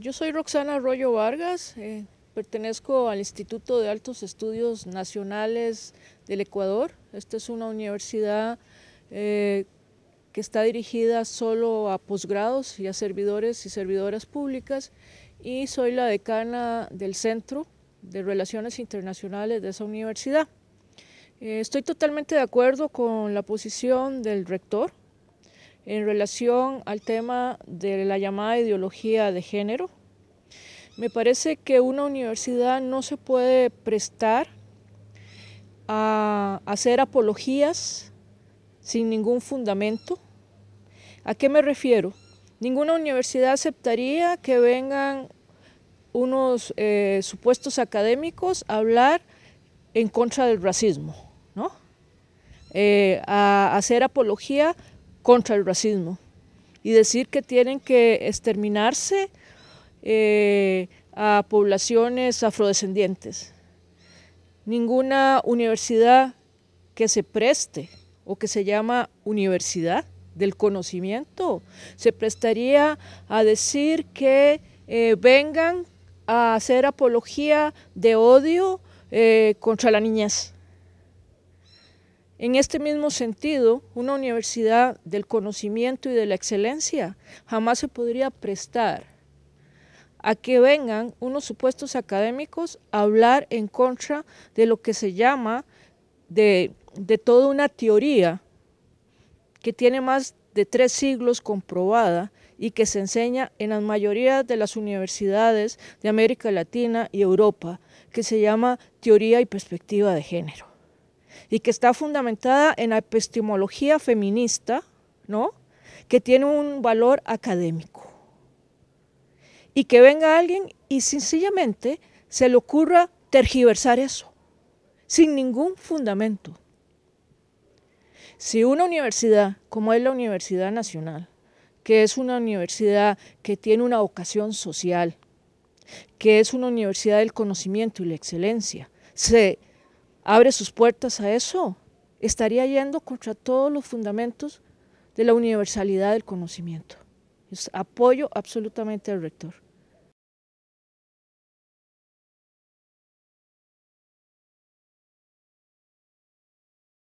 Yo soy Roxana Arroyo Vargas, eh, pertenezco al Instituto de Altos Estudios Nacionales del Ecuador. Esta es una universidad eh, que está dirigida solo a posgrados y a servidores y servidoras públicas y soy la decana del Centro de Relaciones Internacionales de esa universidad. Eh, estoy totalmente de acuerdo con la posición del rector en relación al tema de la llamada ideología de género. Me parece que una universidad no se puede prestar a hacer apologías sin ningún fundamento. ¿A qué me refiero? Ninguna universidad aceptaría que vengan unos eh, supuestos académicos a hablar en contra del racismo, ¿no? Eh, a hacer apología contra el racismo y decir que tienen que exterminarse eh, a poblaciones afrodescendientes. Ninguna universidad que se preste o que se llama universidad del conocimiento se prestaría a decir que eh, vengan a hacer apología de odio eh, contra la niñez. En este mismo sentido, una universidad del conocimiento y de la excelencia jamás se podría prestar a que vengan unos supuestos académicos a hablar en contra de lo que se llama de, toda una teoría que tiene más de tres siglos comprobada y que se enseña en la mayoría de las universidades de América Latina y Europa, que se llama teoría y perspectiva de género y que está fundamentada en la epistemología feminista, ¿no? que tiene un valor académico. Y que venga alguien y sencillamente se le ocurra tergiversar eso, sin ningún fundamento. Si una universidad, como es la Universidad Nacional, que es una universidad que tiene una vocación social, que es una universidad del conocimiento y la excelencia, se abre sus puertas a eso, estaría yendo contra todos los fundamentos de la universalidad del conocimiento. apoyo absolutamente al rector.